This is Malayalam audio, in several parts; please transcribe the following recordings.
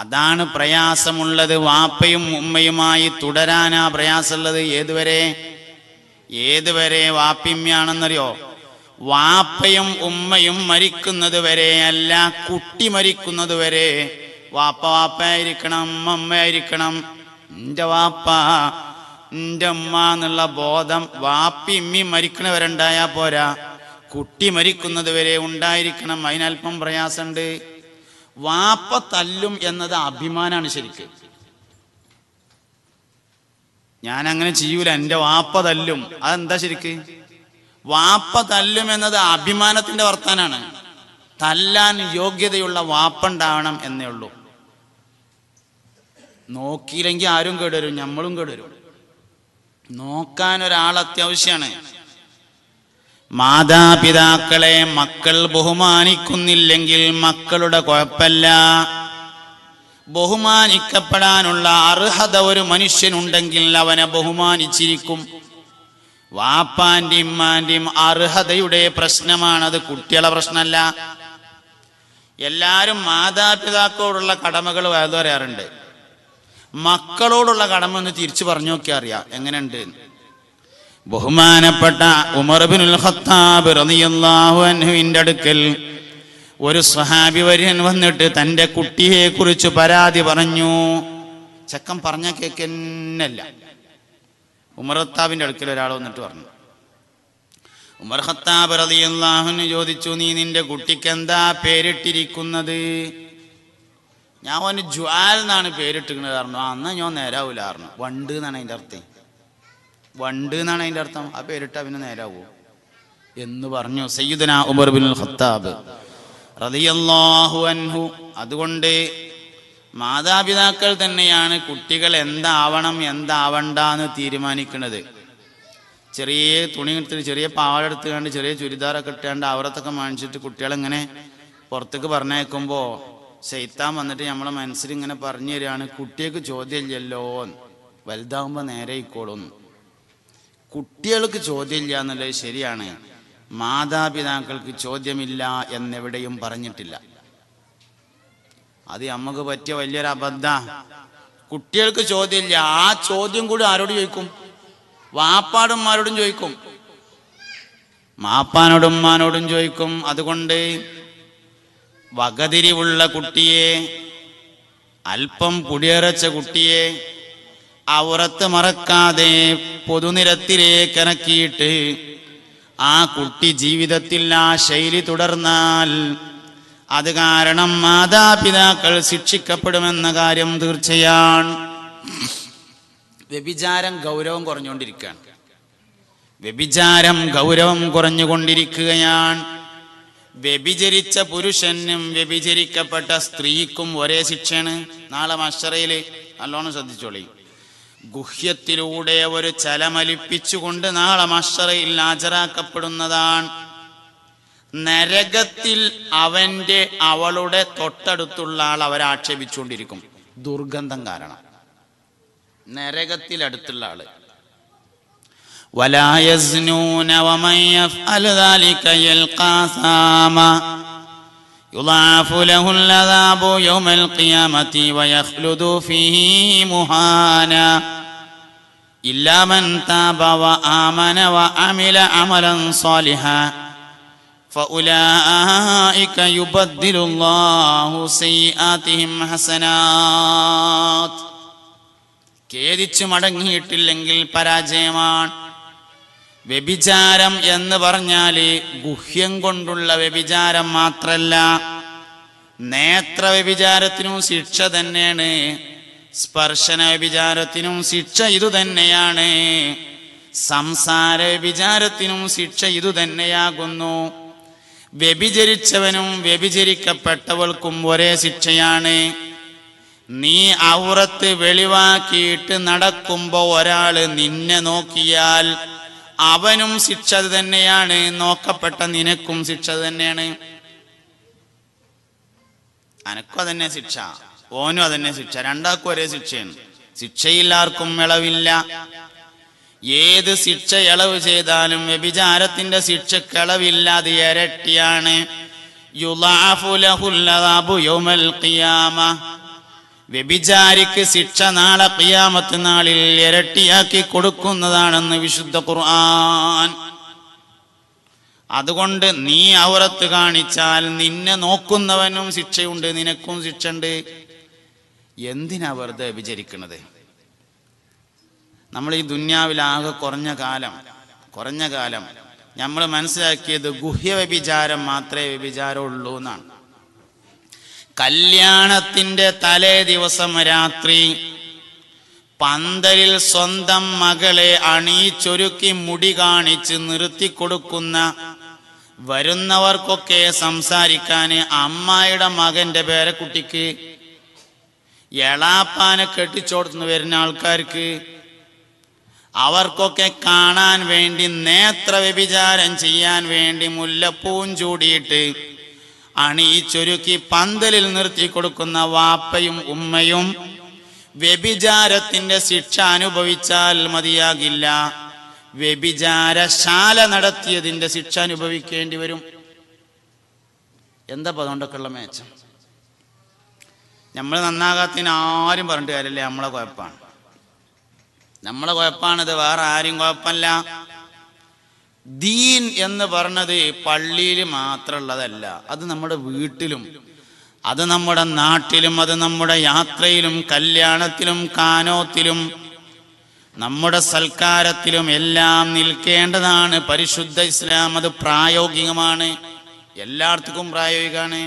അതാണ് പ്രയാസമുള്ളത് വാപ്പയും ഉമ്മയുമായി തുടരാനാ പ്രയാസമുള്ളത് ഏതുവരെ ഏതുവരെ വാപ്പിമ്മയാണെന്നറിയോ വാപ്പയും ഉമ്മയും മരിക്കുന്നത് വരെ അല്ല കുട്ടി മരിക്കുന്നത് വരെ വാപ്പ വാപ്പയായിരിക്കണം അമ്മമ്മയായിരിക്കണം എന്റെ വാപ്പ എന്റെ അമ്മ എന്നുള്ള ബോധം വാപ്പി ഇമ്മി മരിക്കണവരെ ഉണ്ടായാൽ പോരാ കുട്ടി മരിക്കുന്നത് വരെ ഉണ്ടായിരിക്കണം അതിനൽപ്പം പ്രയാസമുണ്ട് വാപ്പ തല്ലും എന്നത് അഭിമാനാണ് ശരിക്ക് ഞാൻ അങ്ങനെ ചെയ്യൂല എന്റെ വാപ്പ തല്ലും അതെന്താ ശരിക്ക് വാപ്പ തല്ലും എന്നത് അഭിമാനത്തിന്റെ വർത്താനാണ് തല്ലാൻ യോഗ്യതയുള്ള വാപ്പുണ്ടാവണം എന്നേ ഉള്ളൂ നോക്കിയില്ലെങ്കിൽ ആരും കേടുവരും നമ്മളും കേടുവരും നോക്കാൻ ഒരാൾ അത്യാവശ്യമാണ് മാതാപിതാക്കളെ മക്കൾ ബഹുമാനിക്കുന്നില്ലെങ്കിൽ മക്കളുടെ കുഴപ്പമില്ല ബഹുമാനിക്കപ്പെടാനുള്ള അർഹത ഒരു മനുഷ്യനുണ്ടെങ്കിൽ അവനെ ബഹുമാനിച്ചിരിക്കും വാപ്പാൻ്റെയും ഇമ്മാൻ്റെയും അർഹതയുടെ പ്രശ്നമാണത് കുട്ടികളെ പ്രശ്നമല്ല എല്ലാവരും മാതാപിതാക്കളോടുള്ള കടമകൾ വേദം പറയാറുണ്ട് മക്കളോടുള്ള കടമ എന്ന് തിരിച്ചു പറഞ്ഞു നോക്കിയാൽ അറിയാം എങ്ങനെയുണ്ട് ബഹുമാനപ്പെട്ട ഉമർബിനുൽ ഖത്താബ് റളിയല്ലാഹു അടുക്കൽ ഒരു സഹാബി വര്യൻ വന്നിട്ട് തൻ്റെ കുറിച്ച് പരാതി പറഞ്ഞു ചക്കൻ പറഞ്ഞ കേക്കെന്നല്ല ഉമർ അടുക്കൽ ഒരാൾ വന്നിട്ട് പറഞ്ഞു ഉമർ ഖത്താബ് റളിയല്ലാഹുവിന് ചോദിച്ചു നീ നിന്റെ കുട്ടിക്ക് എന്താ പേരിട്ടിരിക്കുന്നത് ഞാൻ ഓന് ജ്വാൽ എന്നാണ് പേരിട്ടിരിക്കുന്നത് പറഞ്ഞു ആ എന്നാൽ ഞാൻ നേരാവൂലായിരുന്നു വണ്ട് എന്നാണ് അതിൻ്റെ അർത്ഥം വണ്ട് എന്നാണ് അതിന്റെ അർത്ഥം ആ പേരിട്ട് പിന്നെ നേരാവൂ എന്ന് പറഞ്ഞു സയ്യിദന ഉമർ ബിൻ ഖത്താബ് അൻഹു അതുകൊണ്ട് മാതാപിതാക്കൾ തന്നെയാണ് കുട്ടികൾ എന്താവണം എന്താവണ്ട എന്ന് തീരുമാനിക്കുന്നത് ചെറിയ തുണി എടുത്തിട്ട് ചെറിയ പാവടെടുത്ത് കണ്ട് ചെറിയ ചുരിദാറൊക്കെ ഇട്ടാണ്ട് അവരത്തൊക്കെ മാണിച്ചിട്ട് കുട്ടികളെങ്ങനെ പുറത്തേക്ക് പറഞ്ഞേക്കുമ്പോൾ ശൈത്താൻ വന്നിട്ട് നമ്മളെ മനസ്സിൽ ഇങ്ങനെ പറഞ്ഞു തരികയാണ് കുട്ടികൾക്ക് ചോദ്യമില്ലല്ലോ വലുതാകുമ്പോൾ നേരെ ഇക്കോളൊന്നും കുട്ടികൾക്ക് ചോദ്യമില്ല എന്നുള്ളത് ശരിയാണ് മാതാപിതാക്കൾക്ക് ചോദ്യമില്ല എന്നെവിടെയും പറഞ്ഞിട്ടില്ല അത് നമുക്ക് പറ്റിയ വലിയൊരു അബദ്ധ കുട്ടികൾക്ക് ചോദ്യമില്ല ആ ചോദ്യം കൂടി ആരോട് ചോദിക്കും വാപ്പാടുമാരോടും ചോദിക്കും മാപ്പാനോടും ഉമ്മാനോടും ചോദിക്കും അതുകൊണ്ട് വകതിരിവുള്ള കുട്ടിയെ അല്പം കുടിയറച്ച കുട്ടിയെ അവറത്ത് മറക്കാതെ പൊതുനിരത്തിലേക്ക് ഇറക്കിയിട്ട് ആ കുട്ടി ജീവിതത്തിൽ ആ ശൈലി തുടർന്നാൽ അത് കാരണം മാതാപിതാക്കൾ ശിക്ഷിക്കപ്പെടുമെന്ന കാര്യം തീർച്ചയാണ് വ്യഭിചാരം ഗൗരവം കുറഞ്ഞുകൊണ്ടിരിക്കുകയാണ് വ്യഭിചാരം ഗൗരവം കുറഞ്ഞുകൊണ്ടിരിക്കുകയാണ് വ്യഭിചരിച്ച പുരുഷനും വ്യഭിചരിക്കപ്പെട്ട സ്ത്രീക്കും ഒരേ ശിക്ഷയാണ് നാളെ മഷറയിൽ നല്ലോണം ശ്രദ്ധിച്ചോളി ഗുഹ്യത്തിലൂടെ ഒരു ചലമലിപ്പിച്ചുകൊണ്ട് നാളെ മഷറയിൽ ഹാജരാക്കപ്പെടുന്നതാണ് നരകത്തിൽ അവന്റെ അവളുടെ തൊട്ടടുത്തുള്ള ആൾ അവരാക്ഷേപിച്ചുകൊണ്ടിരിക്കും ദുർഗന്ധം കാരണം നരകത്തിൽ അടുത്തുള്ള ആള് വലായസ്നൂന വമയ്യ കാസാമ يضاعف له العذاب يوم القيامة ويخلد فيه مهانا إلا من تاب وآمن وعمل عملا صالحا فأولئك يبدل الله سيئاتهم حسنات مدنهي تلنجل പരാജയമാണ് വ്യഭിചാരം എന്ന് പറഞ്ഞാൽ ഗുഹ്യം കൊണ്ടുള്ള വ്യഭിചാരം മാത്രല്ല നേത്ര വ്യഭിചാരത്തിനും ശിക്ഷ തന്നെയാണ് സ്പർശന വ്യഭിചാരത്തിനും ശിക്ഷ ഇതു തന്നെയാണ് സംസാര വ്യഭിചാരത്തിനും ശിക്ഷ ഇതു തന്നെയാകുന്നു വ്യഭിചരിച്ചവനും വ്യഭിചരിക്കപ്പെട്ടവൾക്കും ഒരേ ശിക്ഷയാണ് നീ ഔറത്ത് വെളിവാക്കിയിട്ട് നടക്കുമ്പോൾ ഒരാൾ നിന്നെ നോക്കിയാൽ അവനും ശിക്ഷ തന്നെയാണ് നോക്കപ്പെട്ട നിനക്കും ശിക്ഷ തന്നെയാണ് അനക്കും അതന്നെ ശിക്ഷ ഓനും അതന്നെ ശിക്ഷ രണ്ടാക്കും ഒരേ ശിക്ഷയാണ് ശിക്ഷയില്ലാർക്കും ഇളവില്ല ഏത് ശിക്ഷ ഇളവ് ചെയ്താലും വ്യഭിചാരത്തിന്റെ ശിക്ഷക്ക് ഇളവില്ലാതെ ഇരട്ടിയാണ് യുലാഫുലഹുല്ലതാബു യോമൽ ഖിയാമ വ്യഭിചാരിക്ക് ശിക്ഷ നാളെ പിയാമത്ത് നാളിൽ ഇരട്ടിയാക്കി കൊടുക്കുന്നതാണെന്ന് വിശുദ്ധ ഖുർആൻ അതുകൊണ്ട് നീ ഔറത്ത് കാണിച്ചാൽ നിന്നെ നോക്കുന്നവനും ശിക്ഷയുണ്ട് നിനക്കും ശിക്ഷയുണ്ട് എന്തിനാ വെറുതെ വ്യഭിചരിക്കണത് നമ്മൾ ഈ ദുന്യാവിലാകെ കുറഞ്ഞ കാലം കുറഞ്ഞ കാലം നമ്മൾ മനസ്സിലാക്കിയത് ഗുഹ്യ വ്യഭിചാരം മാത്രമേ വ്യഭിചാരമുള്ളൂ എന്നാണ് കല്യാണത്തിൻ്റെ തലേ ദിവസം രാത്രി പന്തലിൽ സ്വന്തം മകളെ അണിയിച്ചൊരുക്കി മുടി കാണിച്ച് നിർത്തിക്കൊടുക്കുന്ന വരുന്നവർക്കൊക്കെ സംസാരിക്കാൻ അമ്മായിയുടെ മകൻ്റെ പേരക്കുട്ടിക്ക് എളാപ്പാനെ കെട്ടിച്ചോടുന്നു വരുന്ന ആൾക്കാർക്ക് അവർക്കൊക്കെ കാണാൻ വേണ്ടി നേത്ര വ്യഭിചാരം ചെയ്യാൻ വേണ്ടി മുല്ലപ്പൂവും ചൂടിയിട്ട് അണിയിച്ചൊരുക്കി പന്തലിൽ നിർത്തി കൊടുക്കുന്ന വാപ്പയും ഉമ്മയും വ്യഭിചാരത്തിന്റെ ശിക്ഷ അനുഭവിച്ചാൽ മതിയാകില്ല വ്യഭിചാരശാല നടത്തിയതിന്റെ ശിക്ഷ അനുഭവിക്കേണ്ടി വരും എന്താ പതുകൊണ്ടൊക്കെയുള്ള മേച്ചം നമ്മൾ നന്നാകാത്തിന് ആരും പറഞ്ഞിട്ട് കാര്യമല്ലേ നമ്മളെ കുഴപ്പമാണ് നമ്മളെ കുഴപ്പമാണിത് വേറെ ആരും കുഴപ്പമില്ല ദീൻ എന്ന് പറഞ്ഞത് പള്ളിയിൽ മാത്രമുള്ളതല്ല അത് നമ്മുടെ വീട്ടിലും അത് നമ്മുടെ നാട്ടിലും അത് നമ്മുടെ യാത്രയിലും കല്യാണത്തിലും കാനോത്തിലും നമ്മുടെ സൽക്കാരത്തിലും എല്ലാം നിൽക്കേണ്ടതാണ് പരിശുദ്ധ ഇസ്ലാം അത് പ്രായോഗികമാണ് എല്ലായിടത്തേക്കും പ്രായോഗികമാണ്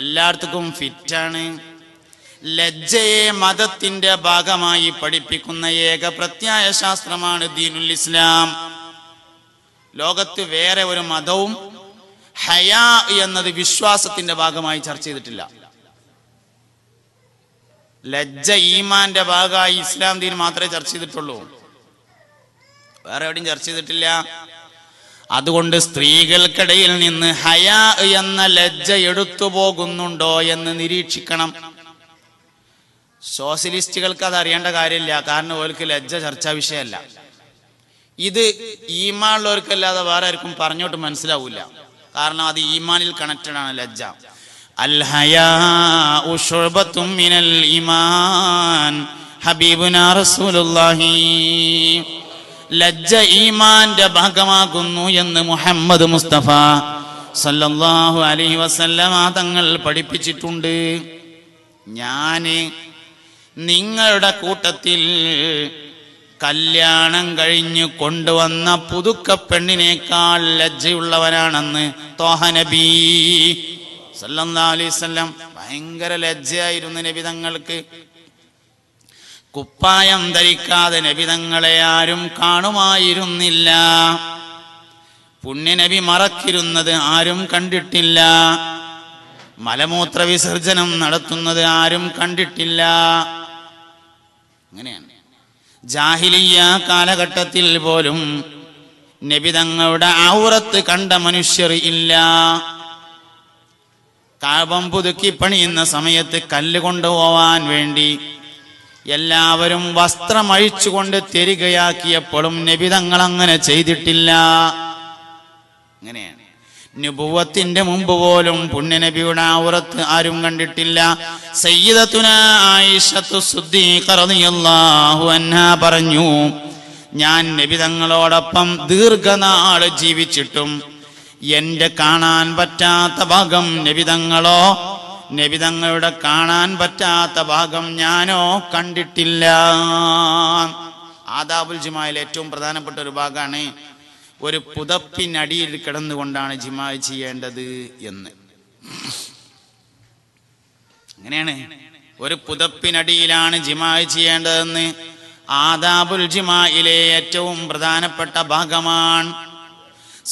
എല്ലായിടത്തേക്കും ഫിറ്റാണ് ലജ്ജയെ മതത്തിന്റെ ഭാഗമായി പഠിപ്പിക്കുന്ന ഏക പ്രത്യായ ശാസ്ത്രമാണ് ദീനുൽ ഇസ്ലാം ലോകത്ത് വേറെ ഒരു മതവും ഹയാ എന്നത് വിശ്വാസത്തിന്റെ ഭാഗമായി ചർച്ച ചെയ്തിട്ടില്ല ലജ്ജ ഈമാന്റെ ഭാഗമായി ഇസ്ലാം ദീൻ മാത്രമേ ചർച്ച ചെയ്തിട്ടുള്ളൂ വേറെ എവിടെയും ചർച്ച ചെയ്തിട്ടില്ല അതുകൊണ്ട് സ്ത്രീകൾക്കിടയിൽ നിന്ന് ഹയാ എന്ന ലജ്ജ എടുത്തു പോകുന്നുണ്ടോ എന്ന് നിരീക്ഷിക്കണം സോഷ്യലിസ്റ്റുകൾക്ക് അത് അറിയേണ്ട കാര്യമില്ല കാരണം അവർക്ക് ലജ്ജ ചർച്ചാ വിഷയമല്ല ഇത് ഈമാനുള്ളവർക്കല്ലാതെ വേറെ ആർക്കും പറഞ്ഞോട്ട് മനസ്സിലാവില്ല കാരണം അത് ഈമാനിൽ കണക്റ്റഡ് ആണ് ലജ്ജ മിനൽ ഈമാൻ ഹബീബുന റസൂലുള്ളാഹി ലജ്ജ ഈമാന്റെ ഭാഗമാകുന്നു എന്ന് മുഹമ്മദ് മുസ്തഫ സല്ലല്ലാഹു അലൈഹി വസല്ലമ തങ്ങൾ പഠിപ്പിച്ചിട്ടുണ്ട് ഞാന് നിങ്ങളുടെ കൂട്ടത്തിൽ കല്യാണം കഴിഞ്ഞ് കൊണ്ടുവന്ന പുതുക്ക പെണ്ണിനേക്കാൾ ലജ്ജയുള്ളവനാണെന്ന് തോഹനബീ സല്ലാ ഭയങ്കര ലജ്ജയായിരുന്നു നബിതങ്ങൾക്ക് കുപ്പായം ധരിക്കാതെ നബിതങ്ങളെ ആരും കാണുമായിരുന്നില്ല പുണ്യനബി മറക്കിരുന്നത് ആരും കണ്ടിട്ടില്ല മലമൂത്ര വിസർജനം നടത്തുന്നത് ആരും കണ്ടിട്ടില്ല അങ്ങനെയാണ് ജാഹിലിയ കാലഘട്ടത്തിൽ പോലും നബിതങ്ങളുടെ ഔറത്ത് കണ്ട മനുഷ്യർ ഇല്ല കാപം പുതുക്കി പണിയുന്ന സമയത്ത് കല്ല് കൊണ്ടുപോവാൻ വേണ്ടി എല്ലാവരും വസ്ത്രമഴിച്ചുകൊണ്ട് തരികയാക്കിയപ്പോഴും തങ്ങൾ അങ്ങനെ ചെയ്തിട്ടില്ല അങ്ങനെയാണ് നുബുവത്തിന്റെ മുമ്പ് പോലും പുണ്യനബിയുടെ ഔറത്ത് ആരും കണ്ടിട്ടില്ല ആയിഷത്തു പറഞ്ഞു ഞാൻ നബി തങ്ങളോടൊപ്പം ദീർഘനാള് ജീവിച്ചിട്ടും എന്റെ കാണാൻ പറ്റാത്ത ഭാഗം നബി തങ്ങളോ നബി തങ്ങളുടെ കാണാൻ പറ്റാത്ത ഭാഗം ഞാനോ കണ്ടിട്ടില്ല ആദാബുൽ ജുമായിൽ ഏറ്റവും പ്രധാനപ്പെട്ട ഒരു ഭാഗമാണ് ഒരു പുതപ്പിനടിയിൽ കിടന്നുകൊണ്ടാണ് ജിമാ ചെയ്യേണ്ടത് എന്ന് അങ്ങനെയാണ് ഒരു പുതപ്പിനടിയിലാണ് ജിമാ ചെയ്യേണ്ടതെന്ന് ആദാബുൽ ജിമായിലെ ഏറ്റവും പ്രധാനപ്പെട്ട ഭാഗമാണ്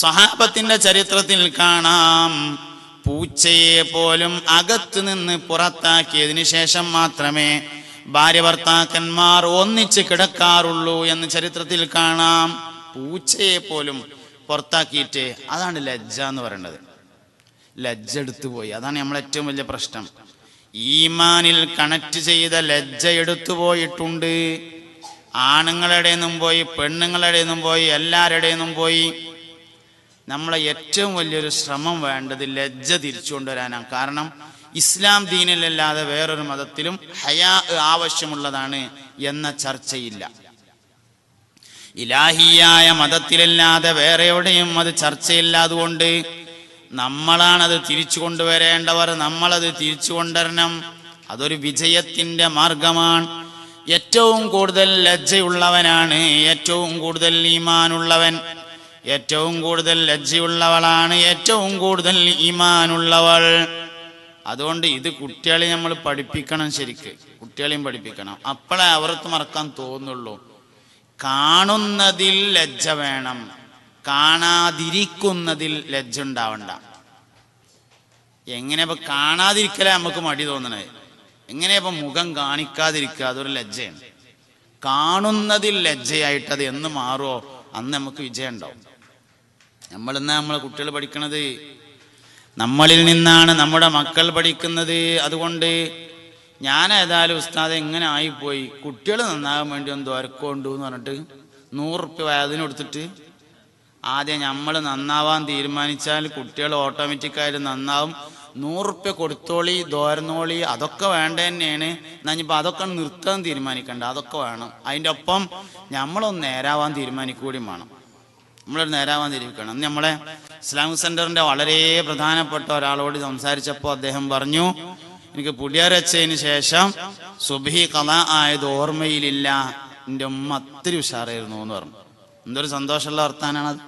സ്വഹാബത്തിന്റെ ചരിത്രത്തിൽ കാണാം പൂച്ചയെ പോലും അകത്തു നിന്ന് പുറത്താക്കിയതിന് ശേഷം മാത്രമേ ഭാര്യ ഭർത്താക്കന്മാർ ഒന്നിച്ച് കിടക്കാറുള്ളൂ എന്ന് ചരിത്രത്തിൽ കാണാം പൂച്ചയെ പോലും പുറത്താക്കിയിട്ട് അതാണ് ലജ്ജ എന്ന് പറയുന്നത് ലജ്ജ എടുത്തു പോയി അതാണ് നമ്മളെ ഏറ്റവും വലിയ പ്രശ്നം ഈമാനിൽ കണക്ട് ചെയ്ത ലജ്ജ എടുത്തു പോയിട്ടുണ്ട് ആണുങ്ങളുടെ നിന്നും പോയി പെണ്ണുങ്ങളുടെ നിന്നും പോയി എല്ലാവരുടെ നിന്നും പോയി നമ്മളെ ഏറ്റവും വലിയൊരു ശ്രമം വേണ്ടത് ലജ്ജ തിരിച്ചു കൊണ്ടുവരാനാണ് കാരണം ഇസ്ലാം ദീനിലല്ലാതെ വേറൊരു മതത്തിലും ഹയാ ആവശ്യമുള്ളതാണ് എന്ന ചർച്ചയില്ല ഇലാഹിയായ മതത്തിലല്ലാതെ വേറെ എവിടെയും അത് ചർച്ചയില്ലാതുകൊണ്ട് നമ്മളാണത് തിരിച്ചു കൊണ്ടുവരേണ്ടവർ നമ്മളത് തിരിച്ചു കൊണ്ടുവരണം അതൊരു വിജയത്തിൻ്റെ മാർഗമാണ് ഏറ്റവും കൂടുതൽ ലജ്ജയുള്ളവനാണ് ഏറ്റവും കൂടുതൽ ഈമാനുള്ളവൻ ഏറ്റവും കൂടുതൽ ലജ്ജയുള്ളവളാണ് ഏറ്റവും കൂടുതൽ ഈമാനുള്ളവൾ അതുകൊണ്ട് ഇത് കുട്ടികളെ നമ്മൾ പഠിപ്പിക്കണം ശരിക്ക് കുട്ടികളെയും പഠിപ്പിക്കണം അപ്പോഴേ അവർക്ക് മറക്കാൻ തോന്നുള്ളൂ കാണുന്നതിൽ ലജ്ജ വേണം കാണാതിരിക്കുന്നതിൽ ലജ്ജ ഉണ്ടാവണ്ട എങ്ങനെ ഇപ്പൊ കാണാതിരിക്കലേ നമുക്ക് മടി തോന്നണേ എങ്ങനെ ഇപ്പൊ മുഖം കാണിക്കാതിരിക്കുക അതൊരു ലജ്ജയാണ് കാണുന്നതിൽ ലജ്ജയായിട്ട് അത് എന്ന് മാറുമോ അന്ന് നമുക്ക് വിജയം ഉണ്ടാവും നമ്മളിന്ന് നമ്മളെ കുട്ടികൾ പഠിക്കണത് നമ്മളിൽ നിന്നാണ് നമ്മുടെ മക്കൾ പഠിക്കുന്നത് അതുകൊണ്ട് ഞാൻ ഏതായാലും ഉസ്താദ് എങ്ങനെ ആയിപ്പോയി കുട്ടികൾ നന്നാകാൻ വേണ്ടി ഒന്ന് ദ്വരക്കോണ്ടു എന്ന് പറഞ്ഞിട്ട് നൂറുപ്യ വയതിന് കൊടുത്തിട്ട് ആദ്യം നമ്മൾ നന്നാവാൻ തീരുമാനിച്ചാൽ കുട്ടികൾ ഓട്ടോമാറ്റിക്കായിട്ട് നന്നാവും നൂറുപ്യ കൊടുത്തോളി ദോരന്നോളി അതൊക്കെ വേണ്ട തന്നെയാണ് എന്നാ അതൊക്കെ നിർത്താൻ തീരുമാനിക്കണ്ട അതൊക്കെ വേണം അതിൻ്റെ ഒപ്പം നമ്മളൊന്ന് നേരാവാൻ തീരുമാനിക്കുകയും വേണം നമ്മളൊരു നേരാവാൻ തിരിക്കണം നമ്മളെ ഇസ്ലാമിക് സെൻറ്ററിൻ്റെ വളരെ പ്രധാനപ്പെട്ട ഒരാളോട് സംസാരിച്ചപ്പോൾ അദ്ദേഹം പറഞ്ഞു എനിക്ക് പുള്ളിയാരച്ചതിന് ശേഷം സുബഹി കഥ ആയത് ഓർമ്മയിലില്ല എൻ്റെ ഉമ്മ അത്തിരി ഉഷാറായിരുന്നു എന്ന് പറഞ്ഞു എന്തൊരു സന്തോഷമുള്ള വർത്താനാണത്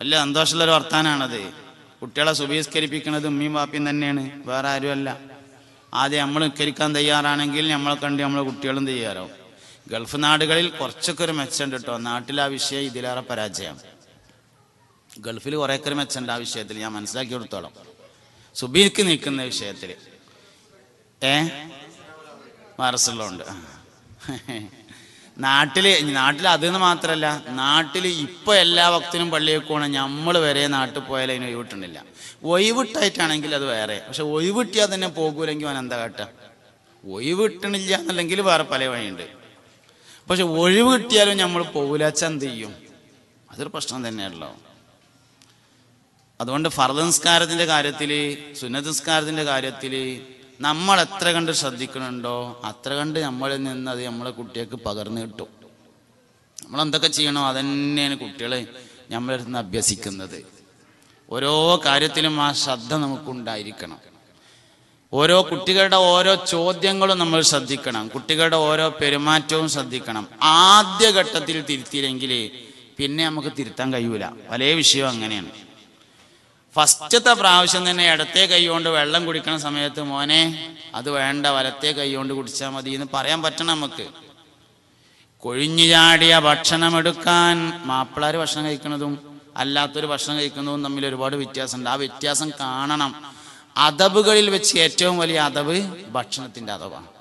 വല്ല സന്തോഷമുള്ള ഒരു വർത്താനാണത് കുട്ടികളെ സുബീസ്കരിപ്പിക്കുന്നത് ഉമ്മയും പാപ്പിയും തന്നെയാണ് വേറെ ആരുമല്ല ആദ്യം നമ്മൾ ഉക്കരിക്കാൻ തയ്യാറാണെങ്കിൽ നമ്മളെ കണ്ട് നമ്മളെ കുട്ടികളും തയ്യാറാവും ഗൾഫ് നാടുകളിൽ കുറച്ചൊക്കെ ഒരു മെച്ചം കേട്ടോ നാട്ടിൽ ആ വിഷയം ഇതിലേറെ പരാജയം ഗൾഫിൽ ഒരു മെച്ചമുണ്ട് ആ വിഷയത്തിൽ ഞാൻ മനസ്സിലാക്കി കൊടുത്തോളാം സുബീക്ക് നിൽക്കുന്ന വിഷയത്തിൽ ഏ മാർസുള്ളതുണ്ട് നാട്ടിൽ നാട്ടിൽ അതെന്ന് മാത്രമല്ല നാട്ടിൽ ഇപ്പൊ എല്ലാ വക്തിനും പള്ളിയിൽ പോകണം നമ്മൾ വരെ നാട്ടിൽ പോയാൽ അതിന് ഒഴിവിട്ടുണ്ടില്ല ഒഴിവിട്ടായിട്ടാണെങ്കിൽ അത് വേറെ പക്ഷെ ഒഴിവിട്ടിയാൽ തന്നെ പോകൂലെങ്കിൽ അവൻ എന്താ കാട്ടുക ഒഴിവിട്ടണില്ല എന്നല്ലെങ്കിൽ വേറെ പല വഴിയുണ്ട് പക്ഷെ ഒഴിവ് കിട്ടിയാലും നമ്മൾ പോകൂലാച്ച എന്ത് ചെയ്യും അതൊരു പ്രശ്നം തന്നെയാണല്ലോ അതുകൊണ്ട് ഫർദ് നിസ്കാരത്തിൻ്റെ കാര്യത്തിൽ സുന്നത്ത് നിസ്കാരത്തിൻ്റെ കാര്യത്തിൽ നമ്മൾ എത്ര കണ്ട് ശ്രദ്ധിക്കണുണ്ടോ അത്ര കണ്ട് നമ്മളിൽ നിന്ന് അത് നമ്മളെ കുട്ടികൾക്ക് പകർന്നു കിട്ടും നമ്മൾ എന്തൊക്കെ ചെയ്യണോ അതന്നെയാണ് കുട്ടികളെ നമ്മളിൽ നിന്ന് അഭ്യസിക്കുന്നത് ഓരോ കാര്യത്തിലും ആ ശ്രദ്ധ നമുക്കുണ്ടായിരിക്കണം ഓരോ കുട്ടികളുടെ ഓരോ ചോദ്യങ്ങളും നമ്മൾ ശ്രദ്ധിക്കണം കുട്ടികളുടെ ഓരോ പെരുമാറ്റവും ശ്രദ്ധിക്കണം ആദ്യ ഘട്ടത്തിൽ തിരുത്തിയില്ലെങ്കിൽ പിന്നെ നമുക്ക് തിരുത്താൻ കഴിയൂല വലിയ വിഷയം അങ്ങനെയാണ് ഫസ്റ്റത്തെ പ്രാവശ്യം തന്നെ ഇടത്തെ കൈകൊണ്ട് വെള്ളം കുടിക്കണ സമയത്ത് മോനെ അത് വേണ്ട വലത്തെ കൈകൊണ്ട് കുടിച്ചാൽ മതി എന്ന് പറയാൻ പറ്റണം നമുക്ക് കൊഴിഞ്ഞു ചാടിയ ഭക്ഷണം എടുക്കാൻ മാപ്പിളാർ ഭക്ഷണം കഴിക്കുന്നതും അല്ലാത്തൊരു ഭക്ഷണം കഴിക്കുന്നതും തമ്മിൽ ഒരുപാട് വ്യത്യാസമുണ്ട് ആ വ്യത്യാസം കാണണം അതബുകളിൽ വെച്ച് ഏറ്റവും വലിയ അതബ് ഭക്ഷണത്തിൻ്റെ അതവാണ്